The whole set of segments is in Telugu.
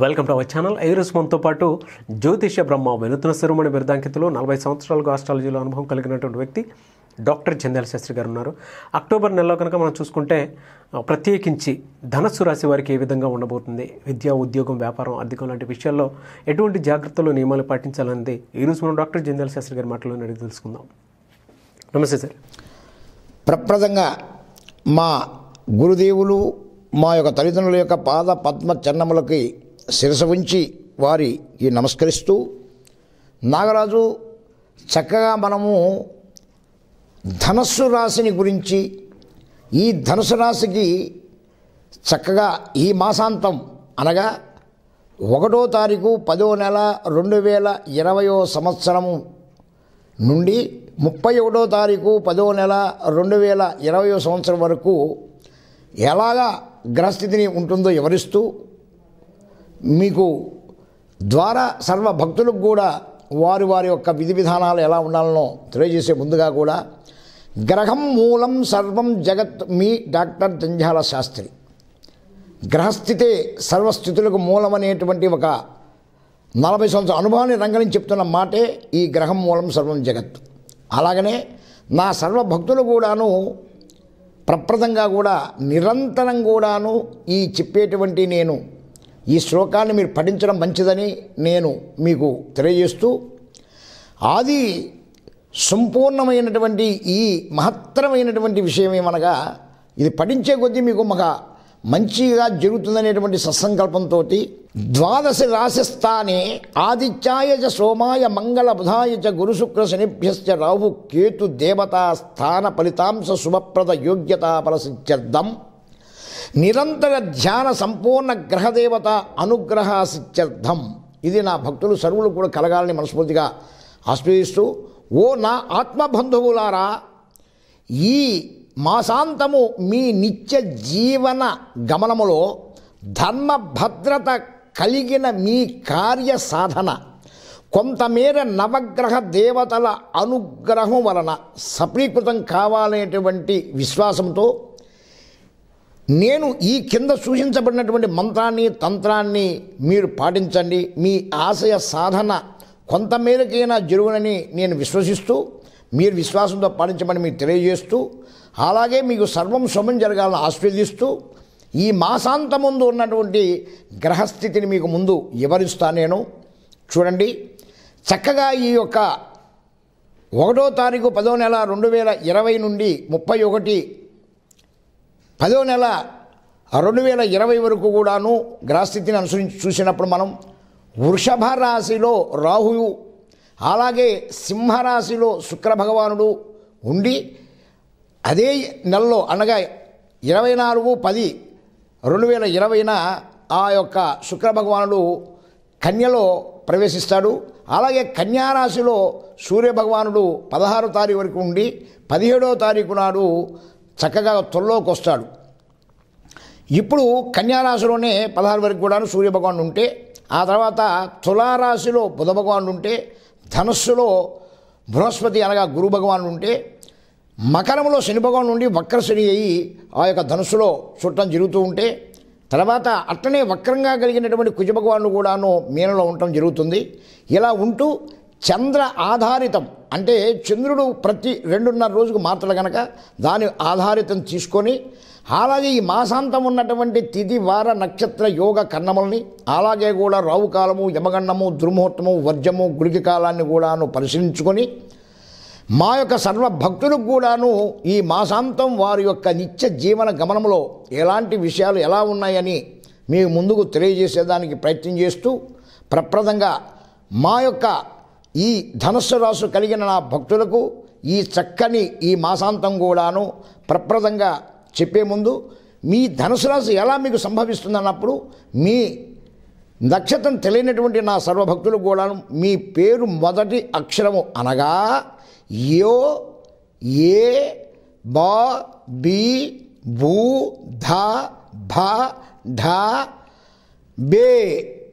వెల్కమ్ టు అవర్ ఛానల్ ఐరస్ మనతో పాటు జ్యోతిష బ్రహ్మ వినూత్న శిరోమణి బిరుదాంకితులు నలభై సంవత్సరాలుగా ఆస్ట్రాలజీలో అనుభవం కలిగినటువంటి వ్యక్తి డాక్టర్ చందాల శాస్త్రి గారు ఉన్నారు అక్టోబర్ నెలలో కనుక మనం చూసుకుంటే ప్రత్యేకించి ధనస్సు రాశి వారికి ఏ విధంగా ఉండబోతుంది విద్యా ఉద్యోగం వ్యాపారం ఆర్థికం లాంటి విషయాల్లో ఎటువంటి జాగ్రత్తలు నియమాలు పాటించాలన్నది ఈరోజు మనం డాక్టర్ జందాల శాస్త్రి గారి మాటలను అడిగి తెలుసుకుందాం నమస్తే సార్ ప్రప్రదంగా మా గురుదేవులు మా యొక్క తల్లిదండ్రుల యొక్క పాద పద్మ చరణములకి శిరస ఉంచి వారి ఈ నమస్కరిస్తూ నాగరాజు చక్కగా మనము ధనస్సు రాశిని గురించి ఈ ధనుసు రాశికి చక్కగా ఈ మాసాంతం అనగా ఒకటో తారీఖు పదో నెల రెండు వేల ఇరవయో సంవత్సరము నుండి ముప్పై ఒకటో తారీఖు పదో నెల రెండు వేల ఇరవయో సంవత్సరం వరకు ఎలాగా గ్రహస్థితిని ఉంటుందో వివరిస్తూ మీకు ద్వారా సర్వ భక్తులకు కూడా వారి వారి యొక్క విధి విధానాలు ఎలా ఉండాలనో తెలియజేసే ముందుగా కూడా గ్రహం మూలం సర్వం జగత్ మీ డాక్టర్ జంజాల శాస్త్రి గ్రహస్థితే సర్వస్థితులకు మూలమనేటువంటి ఒక నలభై సంవత్సర అనుభవాన్ని రంగని చెప్తున్న మాటే ఈ గ్రహం మూలం సర్వం జగత్ అలాగనే నా సర్వభక్తులు కూడాను ప్రప్రదంగా కూడా నిరంతరం కూడాను ఈ చెప్పేటువంటి నేను ఈ శ్లోకాన్ని మీరు పఠించడం మంచిదని నేను మీకు తెలియజేస్తూ ఆది సంపూర్ణమైనటువంటి ఈ మహత్తరమైనటువంటి విషయం ఏమనగా ఇది పఠించే కొద్దీ మీకు ఒక మంచిగా జరుగుతుందనేటువంటి సత్సంకల్పంతో ద్వాదశ రాశిస్థానే ఆదిత్యాయ చ సోమాయ మంగళ బుధాయ చ గురుశుక్ర శనిభ్యశ్చ రాహు కేతు దేవతా స్థాన ఫలితాంశ శుభప్రద యోగ్యతా పరసిత్యర్థం నిరంతర ధ్యాన సంపూర్ణ గ్రహదేవత అనుగ్రహ సిత్యర్థం ఇది నా భక్తులు సర్వులు కూడా కలగాలని మనస్ఫూర్తిగా ఆశ్రయిస్తూ ఓ నా ఆత్మబంధువులారా ఈ మాసాంతము మీ నిత్య జీవన గమనములో ధర్మభద్రత కలిగిన మీ కార్య సాధన కొంతమేర నవగ్రహ దేవతల అనుగ్రహం వలన సఫలీకృతం కావాలనేటువంటి విశ్వాసంతో నేను ఈ కింద సూచించబడినటువంటి మంత్రాన్ని తంత్రాన్ని మీరు పాటించండి మీ ఆశయ సాధన కొంతమేరకైనా జరుగునని నేను విశ్వసిస్తూ మీరు విశ్వాసంతో పాటించమని మీకు తెలియజేస్తూ అలాగే మీకు సర్వం శుభం జరగాలని ఆశీర్దిస్తూ ఈ మాసాంత ముందు ఉన్నటువంటి గ్రహస్థితిని మీకు ముందు వివరిస్తాను నేను చూడండి చక్కగా ఈ యొక్క ఒకటో తారీఖు పదో నెల రెండు వేల ఇరవై నుండి ముప్పై ఒకటి పదో నెల రెండు వేల ఇరవై వరకు కూడాను గ్రహస్థితిని అనుసరించి చూసినప్పుడు మనం వృషభ రాశిలో రాహువు అలాగే సింహరాశిలో శుక్రభగవానుడు ఉండి అదే నెలలో అనగా ఇరవై నాలుగు పది రెండు వేల ఇరవైన ఆ యొక్క శుక్రభగవానుడు కన్యలో ప్రవేశిస్తాడు అలాగే కన్యారాశిలో సూర్యభగవానుడు పదహారో తారీఖు వరకు ఉండి పదిహేడవ తారీఖు నాడు చక్కగా త్వరలోకి వస్తాడు ఇప్పుడు కన్యారాశిలోనే పదహారు వరకు కూడాను సూర్యభగవానుడు ఉంటే ఆ తర్వాత తులారాశిలో బుధ భగవానుడు ఉంటే ధనస్సులో బృహస్పతి అనగా గురు భగవానుడు ఉంటే మకరంలో శని భగవానుడు ఉండి వక్రశని అయ్యి ఆ యొక్క ధనుస్సులో చుట్టం జరుగుతూ ఉంటే తర్వాత అట్టనే వక్రంగా కలిగినటువంటి కుజ కూడాను మీనలో ఉండటం జరుగుతుంది ఇలా ఉంటూ చంద్ర ఆధారితం అంటే చంద్రుడు ప్రతి రెండున్నర రోజుకు మాత్రలు కనుక దాని ఆధారితం తీసుకొని అలాగే ఈ మాసాంతం ఉన్నటువంటి తిథి వార నక్షత్ర యోగ కన్నముల్ని అలాగే కూడా రావుకాలము యమగండము దుర్ముహూర్తము వర్జము గుడికి కాలాన్ని కూడాను పరిశీలించుకొని మా యొక్క సర్వ భక్తులకు కూడాను ఈ మాసాంతం వారి యొక్క నిత్య జీవన గమనంలో ఎలాంటి విషయాలు ఎలా ఉన్నాయని మీ ముందుకు తెలియజేసేదానికి ప్రయత్నం చేస్తూ ప్రప్రదంగా మా యొక్క ఈ ధనుస్సు రాసు కలిగిన నా భక్తులకు ఈ చక్కని ఈ మాసాంతం కూడాను ప్రప్రదంగా చెప్పే ముందు మీ ధనుసు రాశి ఎలా మీకు సంభవిస్తుందన్నప్పుడు మీ నక్షత్రం తెలియనటువంటి నా సర్వభక్తులు కూడాను మీ పేరు మొదటి అక్షరము అనగా యో ఏ బా బి భూ ధ భ ధ బే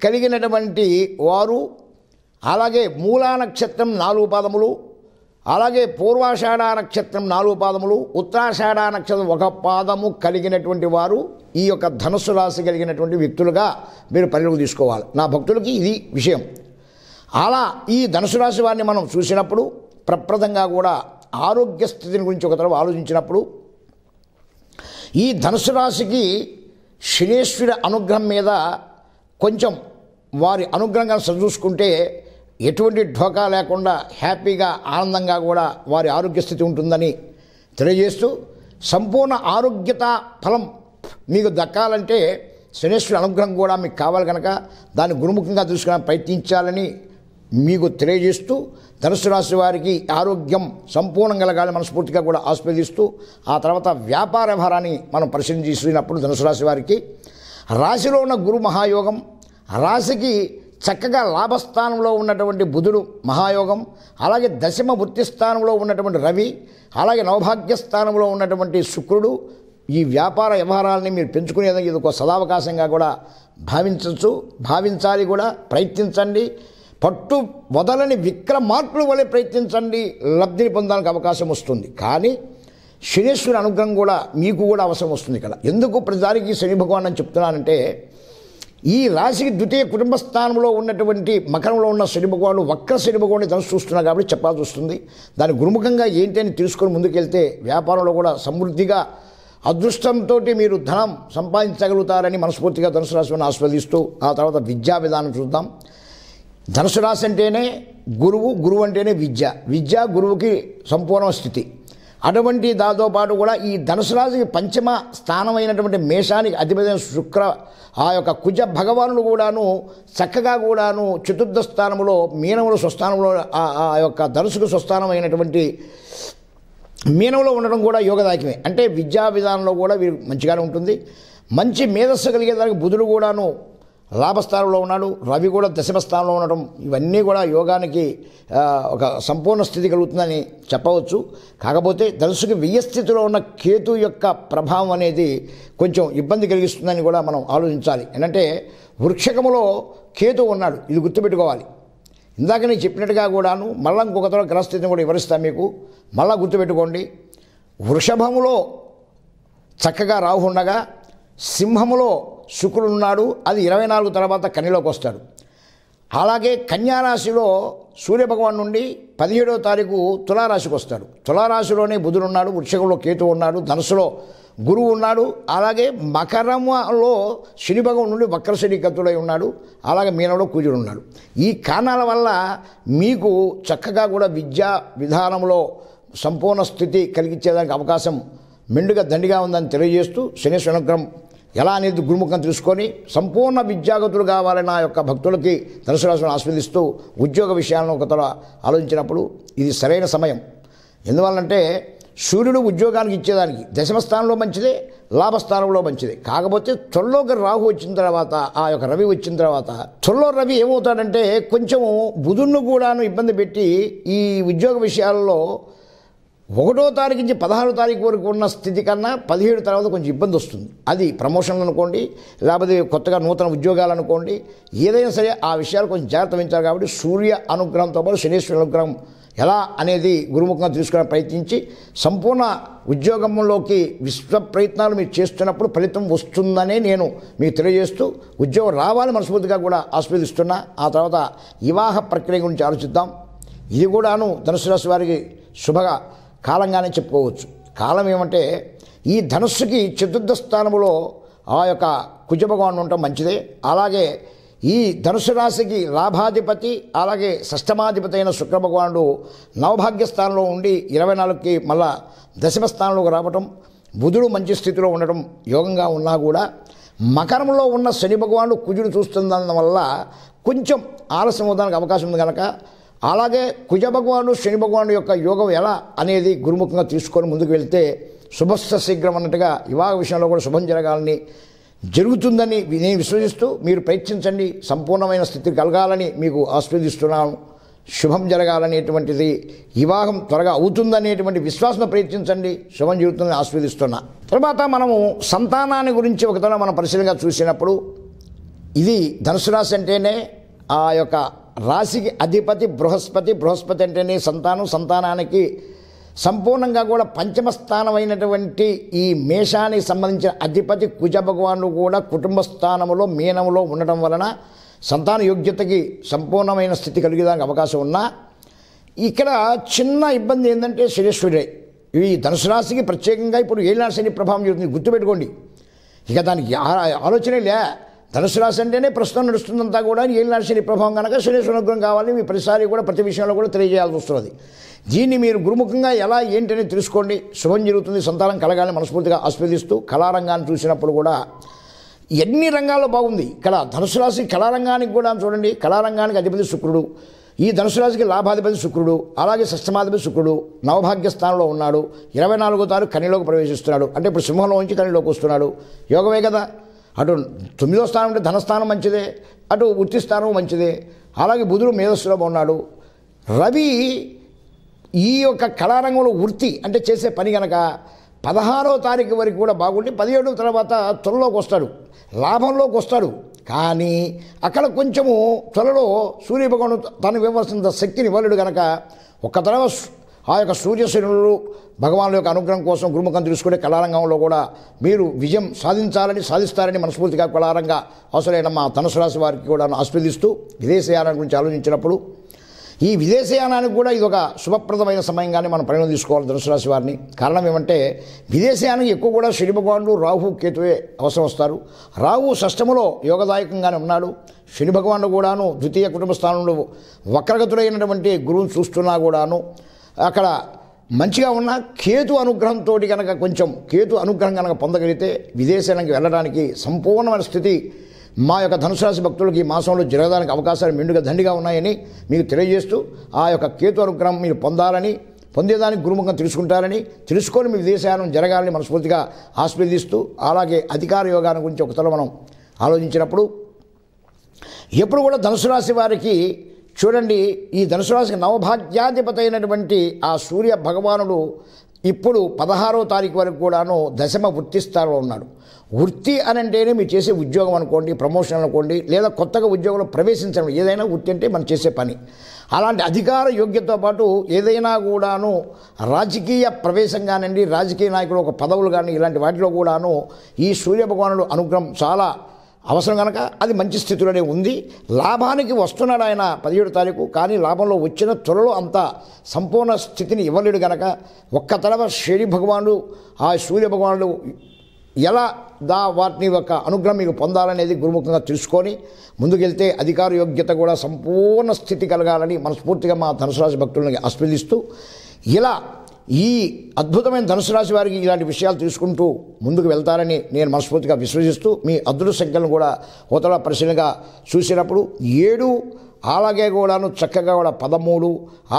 కలిగినటువంటి వారు అలాగే మూలా నక్షత్రం నాలుగు పాదములు అలాగే పూర్వాషాఢ నక్షత్రం నాలుగు పాదములు ఉత్తరాషాఢ నక్షత్రం ఒక పాదము కలిగినటువంటి వారు ఈ యొక్క ధనుస్సు రాశి కలిగినటువంటి వ్యక్తులుగా మీరు పరిగణకు తీసుకోవాలి నా భక్తులకి ఇది విషయం అలా ఈ ధనుసు రాశి వారిని మనం చూసినప్పుడు ప్రప్రదంగా కూడా ఆరోగ్య స్థితిని గురించి ఒక తరపు ఆలోచించినప్పుడు ఈ ధనుసు రాశికి శనేశ్వరి అనుగ్రహం మీద కొంచెం వారి అనుగ్రహంగా సరిచూసుకుంటే ఎటువంటి ఢోకా లేకుండా హ్యాపీగా ఆనందంగా కూడా వారి ఆరోగ్య స్థితి ఉంటుందని తెలియజేస్తూ సంపూర్ణ ఆరోగ్యత ఫలం మీకు దక్కాలంటే శనేశ్వరి అనుగ్రహం కూడా మీకు కావాలి కనుక దాన్ని గురుముఖంగా చూసుకోవడానికి ప్రయత్నించాలని మీకు తెలియజేస్తూ ధనుసు రాశి వారికి ఆరోగ్యం సంపూర్ణం కలగాలని మనస్ఫూర్తిగా కూడా ఆస్వాదిస్తూ ఆ తర్వాత వ్యాపార భారాన్ని మనం పరిశీలన చేసినప్పుడు ధనుసు రాశి వారికి రాశిలో ఉన్న గురు మహాయోగం రాశికి చక్కగా లాభస్థానంలో ఉన్నటువంటి బుధుడు మహాయోగం అలాగే దశమ వృత్తి స్థానంలో ఉన్నటువంటి రవి అలాగే నవభాగ్య స్థానంలో ఉన్నటువంటి శుక్రుడు ఈ వ్యాపార వ్యవహారాలని మీరు పెంచుకునేది ఇది ఒక సదావకాశంగా కూడా భావించవచ్చు భావించాలి కూడా ప్రయత్నించండి పట్టు వదలని విక్ర వలె ప్రయత్నించండి లబ్ధిని పొందడానికి అవకాశం వస్తుంది కానీ శనేశ్వరి అనుగ్రహం కూడా మీకు కూడా అవసరం వస్తుంది ఇక్కడ ఎందుకు ప్రజారికి శని భగవాన్ అని చెప్తున్నానంటే ఈ రాశికి ద్వితీయ కుటుంబ స్థానంలో ఉన్నటువంటి మకరంలో ఉన్న శని భగవానుడు వక్ర శని భగవాన్ని తను చూస్తున్నారు కాబట్టి చెప్పాల్సి వస్తుంది దాని గురుముఖంగా ఏంటి అని తెలుసుకొని ముందుకెళ్తే వ్యాపారంలో కూడా సమృద్ధిగా అదృష్టంతో మీరు ధనం సంపాదించగలుగుతారని మనస్ఫూర్తిగా ధనుసు రాశిని ఆస్వాదిస్తూ ఆ తర్వాత విద్యా విధానం చూద్దాం ధనుసు రాశి అంటేనే గురువు గురువు అంటేనే విద్య విద్య గురువుకి సంపూర్ణ స్థితి అటువంటి దాంతో పాటు కూడా ఈ ధనుసు రాశికి పంచమ స్థానమైనటువంటి మేషానికి అధిపతి శుక్ర ఆ యొక్క కుజ భగవానుడు కూడాను చక్కగా కూడాను చతుర్థ స్థానంలో మీనవుల స్వస్థానంలో ఆ యొక్క ధనుసుకు స్వస్థానమైనటువంటి మీనంలో ఉండడం కూడా యోగదాయకమే అంటే విద్యా విధానంలో కూడా వీరు మంచిగానే ఉంటుంది మంచి మేధస్సు కలిగేదానికి బుధుడు కూడాను లాభస్థానంలో ఉన్నాడు రవి కూడా దశమ స్థానంలో ఉండడం ఇవన్నీ కూడా యోగానికి ఒక సంపూర్ణ స్థితి కలుగుతుందని చెప్పవచ్చు కాకపోతే ధనుసుకి వెయ్యి స్థితిలో ఉన్న కేతు యొక్క ప్రభావం అనేది కొంచెం ఇబ్బంది కలిగిస్తుందని కూడా మనం ఆలోచించాలి ఏంటంటే వృక్షకములో కేతు ఉన్నాడు ఇది గుర్తుపెట్టుకోవాలి ఇందాక నేను చెప్పినట్టుగా కూడాను మళ్ళా ఇంకొక తర గ్రహస్థితిని కూడా వివరిస్తాను మీకు మళ్ళా గుర్తుపెట్టుకోండి వృషభములో చక్కగా రాహు ఉండగా సింహములో శుక్రుడు ఉన్నాడు అది ఇరవై నాలుగు తర్వాత కనిలోకి వస్తాడు అలాగే కన్యారాశిలో సూర్యభగవాన్ నుండి పదిహేడో తారీఖు తులారాశికి వస్తాడు తులారాశిలోనే బుధుడు ఉన్నాడు వృక్షకంలో కేతు ఉన్నాడు ధనుసులో గురువు ఉన్నాడు అలాగే మకరములో శనిభగం నుండి వక్రశని గతుడై ఉన్నాడు అలాగే మీనంలో కూజుడు ఉన్నాడు ఈ కారణాల వల్ల మీకు చక్కగా కూడా విద్యా విధానంలో సంపూర్ణ స్థితి కలిగించేదానికి అవకాశం మెండుగా దండిగా ఉందని తెలియజేస్తూ శని అనుగ్రహం ఎలా అనేది గురుముఖం తీసుకొని సంపూర్ణ విద్యాగతులు కావాలని నా యొక్క భక్తులకి ధనుసురాశిని ఆస్వాదిస్తూ ఉద్యోగ విషయాలను ఒకతల ఆలోచించినప్పుడు ఇది సరైన సమయం ఎందువల్లంటే సూర్యుడు ఉద్యోగానికి ఇచ్చేదానికి దశమ స్థానంలో మంచిదే లాభస్థానంలో మంచిది కాకపోతే త్వరలోకి రాహు వచ్చిన తర్వాత ఆ యొక్క రవి వచ్చిన తర్వాత త్వరలో రవి ఏమవుతాడంటే కొంచెం బుధుడిని కూడాను ఇబ్బంది పెట్టి ఈ ఉద్యోగ విషయాల్లో ఒకటో తారీఖు నుంచి పదహారో తారీఖు వరకు ఉన్న స్థితి కన్నా పదిహేడు తర్వాత కొంచెం ఇబ్బంది వస్తుంది అది ప్రమోషన్లు అనుకోండి లేకపోతే కొత్తగా నూతన ఉద్యోగాలు అనుకోండి ఏదైనా సరే ఆ విషయాలు కొంచెం జాగ్రత్త వహించాలి కాబట్టి సూర్య అనుగ్రహంతో పాటు శనీశ్వరి అనుగ్రహం ఎలా అనేది గురుముఖంగా తీసుకునే ప్రయత్నించి సంపూర్ణ ఉద్యోగంలోకి విశ్వ ప్రయత్నాలు మీరు చేస్తున్నప్పుడు ఫలితం వస్తుందనే నేను మీకు తెలియజేస్తూ ఉద్యోగం రావాలని మనస్ఫూర్తిగా కూడా ఆస్వాదిస్తున్నా ఆ తర్వాత వివాహ ప్రక్రియ గురించి ఆలోచిద్దాం ఇది కూడాను ధనుసు రాశి వారికి శుభగా కాలంగానే చెప్పుకోవచ్చు కాలం ఏమంటే ఈ ధనుస్సుకి చతుర్థ స్థానంలో ఆ యొక్క కుజభగవాన్ ఉండటం మంచిదే అలాగే ఈ ధనుసు రాశికి లాభాధిపతి అలాగే షష్టమాధిపతి అయిన శుక్రభగవానుడు నవభాగ్య స్థానంలో ఉండి ఇరవై నాలుగుకి మళ్ళా దశమ స్థానంలోకి రావటం బుధుడు మంచి స్థితిలో ఉండటం యోగంగా ఉన్నా కూడా మకరంలో ఉన్న శని భగవానుడు కుజుడు చూస్తున్నందువల్ల కొంచెం ఆలస్యం అవడానికి అవకాశం ఉంది కనుక అలాగే కుజ భగవాను శని భగవాను యొక్క యోగం ఎలా అనేది గురుముఖంగా తీసుకొని ముందుకు వెళ్తే శుభస్థ శీఘ్రం అన్నట్టుగా వివాహ విషయంలో కూడా శుభం జరగాలని జరుగుతుందని నేను విశ్వసిస్తూ మీరు ప్రయత్నించండి సంపూర్ణమైన స్థితి కలగాలని మీకు ఆస్వాదిస్తున్నాను శుభం జరగాలనేటువంటిది వివాహం త్వరగా అవుతుందనేటువంటి విశ్వాసం ప్రయత్నించండి శుభం జరుగుతుందని ఆస్వాదిస్తున్నా తర్వాత మనము సంతానాన్ని గురించి ఒకతోనే మనం పరిశీలనగా చూసినప్పుడు ఇది ధనుసు రాశి అంటేనే ఆ యొక్క రాశికి అధిపతి బృహస్పతి బృహస్పతి అంటేనే సంతానం సంతానానికి సంపూర్ణంగా కూడా పంచమ ఈ మేషానికి సంబంధించిన అధిపతి కుజ భగవానుడు కూడా కుటుంబ స్థానంలో మీనంలో ఉండటం వలన సంతాన యోగ్యతకి సంపూర్ణమైన స్థితి కలిగేదానికి అవకాశం ఉన్నా ఇక్కడ చిన్న ఇబ్బంది ఏంటంటే శనేశ్వరుడే ఈ ధనుసు రాశికి ప్రత్యేకంగా ఇప్పుడు ఏళ్ళ శని ప్రభావం జరుగుతుంది గుర్తుపెట్టుకోండి ఇక దానికి ఆలోచనే లే ధనుసు రాశి అంటేనే ప్రస్తుతం నడుస్తుందంతా కూడా ఏలినాడు శని ప్రభావం కనుక శని అనుగ్రహం కావాలని మీ ప్రతిసారి కూడా ప్రతి విషయంలో కూడా తెలియజేయాల్సి వస్తున్నది దీన్ని మీరు గురుముఖంగా ఎలా అని తెలుసుకోండి శుభం జరుగుతుంది సంతానం కలగాలని మనస్ఫూర్తిగా ఆస్వాదిస్తూ కళారంగాన్ని చూసినప్పుడు కూడా ఎన్ని రంగాల్లో బాగుంది కళ ధనుసు రాశి కళారంగానికి కూడా చూడండి కళారంగానికి అధిపతి శుక్రుడు ఈ ధనుసు రాశికి లాభాధిపతి శుక్రుడు అలాగే సష్టమాధిపతి శుక్రుడు నవభాగ్య స్థానంలో ఉన్నాడు ఇరవై నాలుగో తారీఖు కనిలోకి ప్రవేశిస్తున్నాడు అంటే ఇప్పుడు సింహంలో ఉంచి కనిలోకి వస్తున్నాడు యోగమే కదా అటు తొమ్మిదో స్థానం అంటే ధనస్థానం మంచిదే అటు వృత్తి స్థానం మంచిదే అలాగే బుధుడు మేధస్సులో ఉన్నాడు రవి ఈ యొక్క కళారంగంలో వృత్తి అంటే చేసే పని కనుక పదహారో తారీఖు వరకు కూడా బాగుండి పదిహేడు తర్వాత త్వరలోకి వస్తాడు లాభంలోకి వస్తాడు కానీ అక్కడ కొంచెము త్వరలో సూర్యభగవాను తను ఇవ్వాల్సిన శక్తిని ఇవ్వలేడు కనుక ఒక తర్వాత ఆ యొక్క సూర్యశనులు భగవాన్ యొక్క అనుగ్రహం కోసం గురుముఖం తెలుసుకునే కళారంగంలో కూడా మీరు విజయం సాధించాలని సాధిస్తారని మనస్ఫూర్తిగా కళారంగా అవసరమైన మా ధనుసు రాశి వారికి కూడా ఆస్వాదిస్తూ విదేశయానం గురించి ఆలోచించినప్పుడు ఈ విదేశయానానికి కూడా ఇది ఒక శుభప్రదమైన సమయంగానే మనం పరిగణ తీసుకోవాలి ధనుసు రాశి వారిని కారణం ఏమంటే విదేశయానికి ఎక్కువ కూడా శని భగవానుడు రాహు కేతువే అవసరం వస్తారు రాహు షష్టములో యోగదాయకంగానే ఉన్నాడు శని భగవానుడు కూడాను ద్వితీయ కుటుంబ స్థానంలో వక్రగతుడైనటువంటి గురువును చూస్తున్నా కూడాను అక్కడ మంచిగా ఉన్న కేతు అనుగ్రహంతో కనుక కొంచెం కేతు అనుగ్రహం కనుక పొందగలిగితే విదేశానికి వెళ్ళడానికి సంపూర్ణమైన స్థితి మా యొక్క ధనుసురాశి భక్తులకి ఈ మాసంలో జరగడానికి అవకాశాలు మెండుగా దండిగా ఉన్నాయని మీకు తెలియజేస్తూ ఆ యొక్క కేతు అనుగ్రహం మీరు పొందాలని పొందేదానికి గురుముఖం తెలుసుకుంటారని తెలుసుకొని మీ విదేశయానం జరగాలని మనస్ఫూర్తిగా ఆస్వాదిస్తూ అలాగే అధికార యోగాన్ని గురించి ఒకసారి మనం ఆలోచించినప్పుడు ఎప్పుడు కూడా ధనుసు రాశి వారికి చూడండి ఈ ధనుసు రాశికి నవభాగ్యాధిపతి అయినటువంటి ఆ సూర్య భగవానుడు ఇప్పుడు పదహారో తారీఖు వరకు కూడాను దశమ వృత్తి స్థానంలో ఉన్నాడు వృత్తి అని అంటేనే మీరు చేసే ఉద్యోగం అనుకోండి ప్రమోషన్ అనుకోండి లేదా కొత్తగా ఉద్యోగంలో ప్రవేశించడం ఏదైనా వృత్తి అంటే మనం చేసే పని అలాంటి అధికార యోగ్యతతో పాటు ఏదైనా కూడాను రాజకీయ ప్రవేశం కానివ్వండి రాజకీయ నాయకుడు ఒక పదవులు కానీ ఇలాంటి వాటిలో కూడాను ఈ సూర్యభగవానుడు అనుగ్రహం చాలా అవసరం కనుక అది మంచి స్థితిలోనే ఉంది లాభానికి వస్తున్నాడు ఆయన పదిహేడు తారీఖు కానీ లాభంలో వచ్చిన త్వరలో అంత సంపూర్ణ స్థితిని ఇవ్వలేడు గనక ఒక్క తరవ శ్రేణి భగవానుడు ఆ సూర్య భగవానుడు ఎలా దా వాటిని యొక్క అనుగ్రహం మీకు పొందాలనేది గురుముఖంగా తెలుసుకొని ముందుకెళ్తే అధికార యోగ్యత కూడా సంపూర్ణ స్థితి కలగాలని మనస్ఫూర్తిగా మా ధనుసరాశి భక్తులను ఆస్వాదిస్తూ ఇలా ఈ అద్భుతమైన ధనుసు రాశి వారికి ఇలాంటి విషయాలు తీసుకుంటూ ముందుకు వెళ్తారని నేను మనస్ఫూర్తిగా విశ్వసిస్తూ మీ సంఖ్యలను కూడా హోతల పరిశీలనగా చూసినప్పుడు ఏడు అలాగే కూడాను చక్కగా కూడా పదమూడు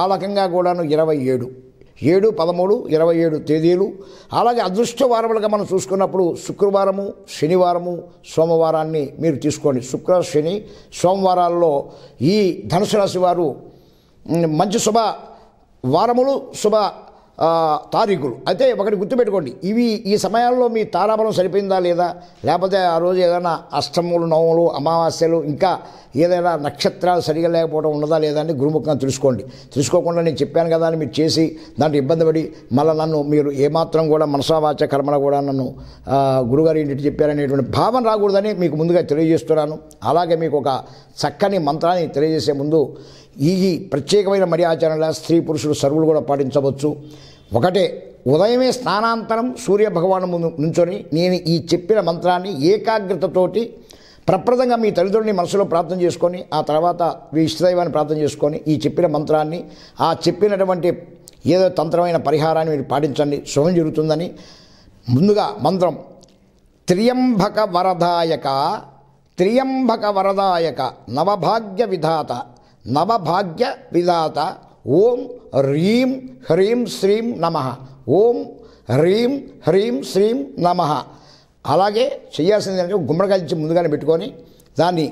ఆ రకంగా కూడాను ఇరవై ఏడు ఏడు పదమూడు ఇరవై ఏడు తేదీలు అలాగే అదృష్ట వారములుగా మనం చూసుకున్నప్పుడు శుక్రవారము శనివారము సోమవారాన్ని మీరు తీసుకోండి శుక్ర శని సోమవారాల్లో ఈ ధనుసు రాశి వారు మంచి శుభ వారములు శుభ తారీఖులు అయితే ఒకటి గుర్తుపెట్టుకోండి ఇవి ఈ సమయాల్లో మీ తారాబలం సరిపోయిందా లేదా లేకపోతే ఆ రోజు ఏదైనా అష్టములు నవములు అమావాస్యలు ఇంకా ఏదైనా నక్షత్రాలు సరిగా లేకపోవడం ఉన్నదా లేదా అని గురుముఖంగా తెలుసుకోండి తెలుసుకోకుండా నేను చెప్పాను కదా అని మీరు చేసి దాంట్లో ఇబ్బంది పడి మళ్ళీ నన్ను మీరు ఏమాత్రం కూడా మనసావాచ కర్మలు కూడా నన్ను గురుగారు ఏంటి చెప్పారనేటువంటి భావన రాకూడదని మీకు ముందుగా తెలియజేస్తున్నాను అలాగే మీకు ఒక చక్కని మంత్రాన్ని తెలియజేసే ముందు ఈ ప్రత్యేకమైన మర్యాచరణలా స్త్రీ పురుషుడు సర్వులు కూడా పాటించవచ్చు ఒకటే ఉదయమే స్నానాంతరం సూర్య ముందు నుంచొని నేను ఈ చెప్పిన మంత్రాన్ని ఏకాగ్రతతోటి ప్రప్రదంగా మీ తల్లిదండ్రుని మనసులో ప్రార్థన చేసుకొని ఆ తర్వాత మీ ఇష్టదైవాన్ని ప్రార్థన చేసుకొని ఈ చెప్పిన మంత్రాన్ని ఆ చెప్పినటువంటి ఏదో తంత్రమైన పరిహారాన్ని మీరు పాటించండి శుభం జరుగుతుందని ముందుగా మంత్రం త్రియంభక వరదాయక త్రియంభక వరదాయక నవభాగ్య విధాత నవభాగ్య విధాత ఓం హ్రీం హ్రీం శ్రీం నమ ఓం హ్రీం హ్రీం శ్రీం నమ అలాగే చేయాల్సింది ఏంటంటే గుమ్మడికాయ ముందుగానే పెట్టుకొని దాన్ని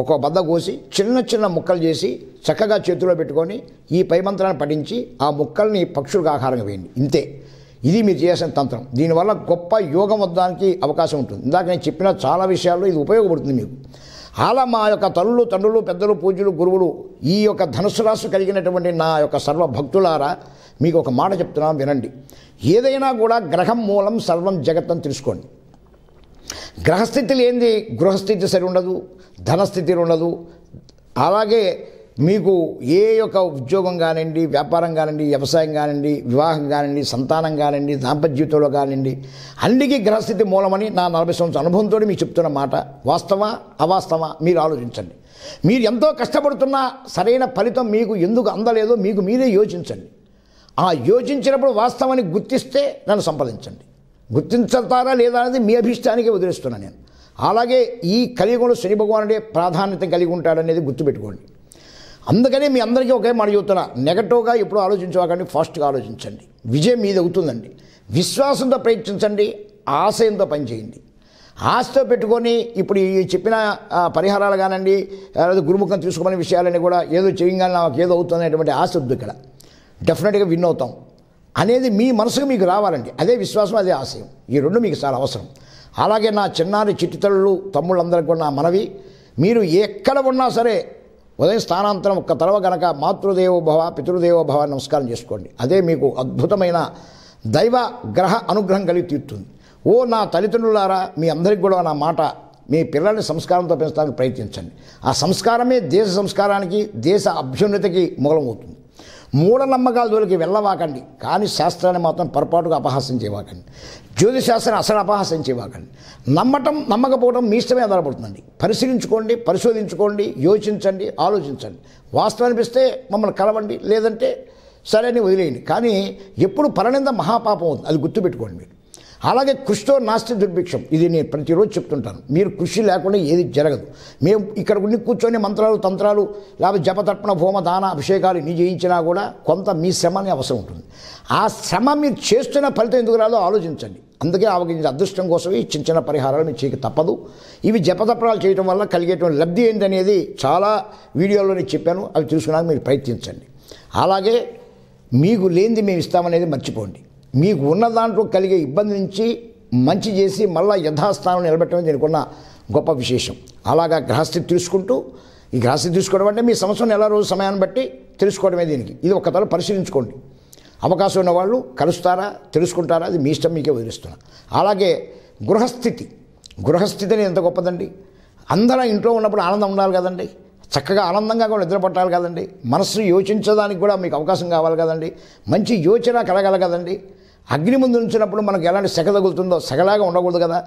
ఒక బద్ద కోసి చిన్న చిన్న ముక్కలు చేసి చక్కగా చేతుల్లో పెట్టుకొని ఈ పై మంత్రాన్ని పఠించి ఆ ముక్కల్ని పక్షులకు ఆహారంగా వేయండి ఇంతే ఇది మీరు చేయాల్సిన తంత్రం దీనివల్ల గొప్ప యోగం వద్దానికి అవకాశం ఉంటుంది ఇందాక నేను చెప్పిన చాలా విషయాల్లో ఇది ఉపయోగపడుతుంది మీకు అలా మా యొక్క తల్లులు తండ్రులు పెద్దలు పూజలు గురువులు ఈ యొక్క ధనుసు రాసు కలిగినటువంటి నా యొక్క సర్వ భక్తులారా మీకు ఒక మాట చెప్తున్నాను వినండి ఏదైనా కూడా గ్రహం మూలం సర్వం జగత్తం తెలుసుకోండి గ్రహస్థితి లేనిది గృహస్థితి సరి ఉండదు ధనస్థితి ఉండదు అలాగే మీకు ఏ యొక్క ఉద్యోగం కానివ్వండి వ్యాపారం కానివ్వండి వ్యవసాయం కానివ్వండి వివాహం కానివ్వండి సంతానం కానివ్వండి దాంపత్య జీవితంలో కానివ్వండి అన్నిటికీ గ్రహస్థితి మూలమని నా నలభై సంవత్సరం అనుభవంతో మీకు చెప్తున్న మాట వాస్తవా అవాస్తవా మీరు ఆలోచించండి మీరు ఎంతో కష్టపడుతున్నా సరైన ఫలితం మీకు ఎందుకు అందలేదో మీకు మీరే యోచించండి ఆ యోచించినప్పుడు వాస్తవాన్ని గుర్తిస్తే నన్ను సంప్రదించండి గుర్తించతారా లేదా అనేది మీ అభిష్టానికే వదిలేస్తున్నాను నేను అలాగే ఈ కలియుగంలో శని భగవానుడే ప్రాధాన్యత కలిగి ఉంటాడనేది గుర్తుపెట్టుకోండి అందుకనే మీ అందరికీ ఒకే మాట చెబుతున్నా నెగటివ్గా ఎప్పుడు కానీ ఫాస్ట్గా ఆలోచించండి విజయం మీద అవుతుందండి విశ్వాసంతో ప్రయత్నించండి ఆశయంతో పనిచేయండి ఆశతో పెట్టుకొని ఇప్పుడు ఈ చెప్పిన పరిహారాలు కానండి లేదా గురుముఖం తీసుకోమని విషయాలని కూడా ఏదో చేయగానే నాకు ఏదో అవుతుంది అనేటువంటి ఆశ వద్దు ఇక్కడ డెఫినెట్గా విన్ అవుతాం అనేది మీ మనసుకు మీకు రావాలండి అదే విశ్వాసం అదే ఆశయం ఈ రెండు మీకు చాలా అవసరం అలాగే నా చిన్నారి చిట్టితళ్ళు తమ్ముళ్ళందరికీ కూడా నా మనవి మీరు ఎక్కడ ఉన్నా సరే ఉదయం స్థానాంతరం ఒక్క తలవ గనక మాతృదేవోభవ పితృదేవోభవ నమస్కారం చేసుకోండి అదే మీకు అద్భుతమైన దైవ గ్రహ అనుగ్రహం కలిగి తీరుతుంది ఓ నా తల్లిదండ్రులారా మీ అందరికి కూడా నా మాట మీ పిల్లల్ని సంస్కారంతో పెంచడానికి ప్రయత్నించండి ఆ సంస్కారమే దేశ సంస్కారానికి దేశ అభ్యున్నతికి మూలమవుతుంది మూఢనమ్మకాల జోలికి వెళ్ళవాకండి కానీ శాస్త్రాన్ని మాత్రం పొరపాటుగా అపహాసం చేయవాకండి జ్యోతిష్ శాస్త్రాన్ని అసలు అపహాసం చేయవాకండి నమ్మటం నమ్మకపోవడం మీ ఇష్టమే ఆధారపడుతుందండి పరిశీలించుకోండి పరిశోధించుకోండి యోచించండి ఆలోచించండి వాస్తవం అనిపిస్తే మమ్మల్ని కలవండి లేదంటే సరే అని వదిలేయండి కానీ ఎప్పుడు పరనింద మహాపాపం అవుతుంది అది గుర్తుపెట్టుకోండి మీరు అలాగే కృషితో నాస్తి దుర్భిక్షం ఇది నేను ప్రతిరోజు చెప్తుంటాను మీరు కృషి లేకుండా ఏది జరగదు మేము ఇక్కడ ఉండి కూర్చొని మంత్రాలు తంత్రాలు లేకపోతే జపతర్పణ హోమ దాన అభిషేకాలు ఇన్ని చేయించినా కూడా కొంత మీ శ్రమని అవసరం ఉంటుంది ఆ శ్రమ మీరు చేస్తున్న ఫలితం ఎందుకు రాదో ఆలోచించండి అందుకే ఆవగించిన అదృష్టం కోసం ఈ చిన్న చిన్న పరిహారాలు మీ చేయక తప్పదు ఇవి జపతప్రాలు చేయడం వల్ల కలిగేటువంటి లబ్ధి ఏంటనేది చాలా వీడియోలో నేను చెప్పాను అవి చూసుకున్నాక మీరు ప్రయత్నించండి అలాగే మీకు లేనిది మేము ఇస్తామనేది మర్చిపోండి మీకు ఉన్న దాంట్లో కలిగే ఇబ్బంది నుంచి మంచి చేసి మళ్ళీ యథాస్థానం నిలబెట్టడం దీనికి ఉన్న గొప్ప విశేషం అలాగా గ్రహస్థితి తీసుకుంటూ ఈ గ్రహస్థితి తీసుకోవడం అంటే మీ సంవత్సరం నెల రోజు సమయాన్ని బట్టి తెలుసుకోవడమే దీనికి ఇది ఒక ఒకసారి పరిశీలించుకోండి అవకాశం ఉన్నవాళ్ళు కలుస్తారా తెలుసుకుంటారా అది మీ ఇష్టం మీకే వదిలిస్తున్నా అలాగే గృహస్థితి గృహస్థితి అనేది ఎంత గొప్పదండి అందరం ఇంట్లో ఉన్నప్పుడు ఆనందం ఉండాలి కదండి చక్కగా ఆనందంగా కూడా నిద్రపట్టాలి కదండి మనస్సు యోచించడానికి కూడా మీకు అవకాశం కావాలి కదండి మంచి యోచన కలగాలి కదండి అగ్ని ముందు ఉంచినప్పుడు మనకు ఎలాంటి సెగ తగులుతుందో సెగలాగా ఉండకూడదు కదా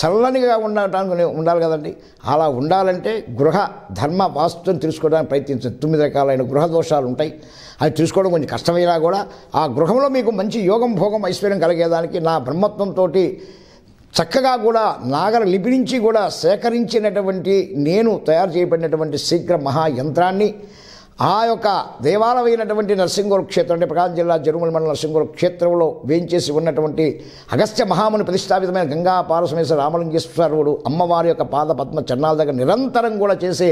చల్లనిగా ఉండటానికి ఉండాలి కదండి అలా ఉండాలంటే గృహ ధర్మ వాస్తుని తెలుసుకోవడానికి ప్రయత్నించండి తొమ్మిది రకాలైన గృహ దోషాలు ఉంటాయి అది చూసుకోవడం కొంచెం కష్టమైనా కూడా ఆ గృహంలో మీకు మంచి యోగం భోగం ఐశ్వర్యం కలిగేదానికి నా బ్రహ్మత్వంతో చక్కగా కూడా నాగర లిపి నుంచి కూడా సేకరించినటువంటి నేను తయారు చేయబడినటువంటి శీఘ్ర మహాయంత్రాన్ని ఆ యొక్క దేవాలయమైనటువంటి నరసింహుల క్షేత్రం అంటే ప్రకాశం జిల్లా జరుమల మండల నరసింహుల క్షేత్రంలో వేయించేసి ఉన్నటువంటి అగస్త్య మహాముని ప్రతిష్టాపితమైన గంగా పారసమేశ్వర రామలింగేశ్వరుడు అమ్మవారి యొక్క పాద పద్మ చరణాల దగ్గర నిరంతరం కూడా చేసే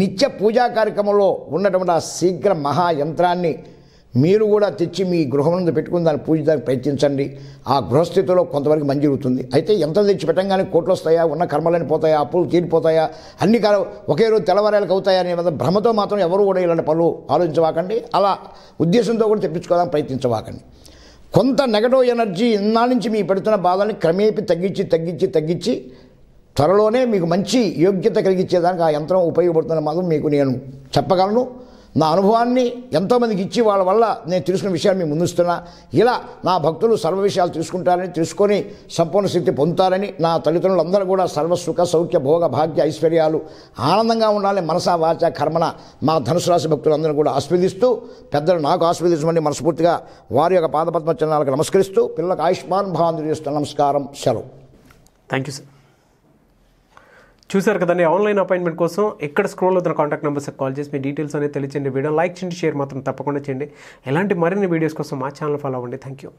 నిత్య పూజా కార్యక్రమంలో ఉన్నటువంటి ఆ శీఘ్ర మహాయంత్రాన్ని మీరు కూడా తెచ్చి మీ గృహమునందు పెట్టుకుని దాన్ని పూజ దానికి ప్రయత్నించండి ఆ గృహస్థితిలో కొంతవరకు మంచి జరుగుతుంది అయితే ఎంత తెచ్చి పెట్టంగానే కోట్లు వస్తాయా ఉన్న కర్మలని పోతాయా అప్పులు తీరిపోతాయా అన్ని కాల ఒకే రోజు తెల్లవారాలకు అవుతాయా అనే భ్రమతో మాత్రం ఎవరు కూడా ఇలాంటి పనులు ఆలోచించవాకండి అలా ఉద్దేశంతో కూడా తెప్పించుకోవడం ప్రయత్నించవాకండి కొంత నెగటివ్ ఎనర్జీ ఇన్నాళ్ళ నుంచి మీ పెడుతున్న బాధల్ని క్రమేపీ తగ్గించి తగ్గించి తగ్గించి త్వరలోనే మీకు మంచి యోగ్యత కలిగించేదానికి ఆ యంత్రం ఉపయోగపడుతున్న మాత్రం మీకు నేను చెప్పగలను నా అనుభవాన్ని ఎంతోమందికి ఇచ్చి వాళ్ళ వల్ల నేను తెలుసుకున్న విషయాన్ని మేము ముందుస్తున్నా ఇలా నా భక్తులు సర్వ విషయాలు తెలుసుకుంటారని తెలుసుకొని సంపూర్ణ శక్తి పొందుతారని నా తల్లిదండ్రులందరూ కూడా సర్వ సుఖ సౌఖ్య భోగ భాగ్య ఐశ్వర్యాలు ఆనందంగా ఉండాలని మనసా వాచ కర్మన మా ధనుసు రాశి భక్తులందరూ కూడా ఆస్వాదిస్తూ పెద్దలు నాకు ఆస్వాదించమని మనస్ఫూర్తిగా వారి యొక్క పాదపద్మ చరణాలకు నమస్కరిస్తూ పిల్లలకు ఆయుష్మాన్ భావం చేస్తున్న నమస్కారం సెలవు థ్యాంక్ యూ సార్ చూసారు కదండి ఆన్లైన్ అపాయింట్మెంట్ కోసం ఎక్కడ స్క్రోల్ అవుతున్న కాంటాక్ట్ నెంబర్స్ కాల్ చేసి మీ డీటెయిల్స్ అనేది తెలియచేయండి వీడియో లైక్ చేయండి షేర్ మాత్రం తప్పకుండా చేయండి ఎలాంటి మరిన్ని వీడియోస్ కోసం మా ఛానల్ ఫాలో అవ్వండి థ్యాంక్ యూ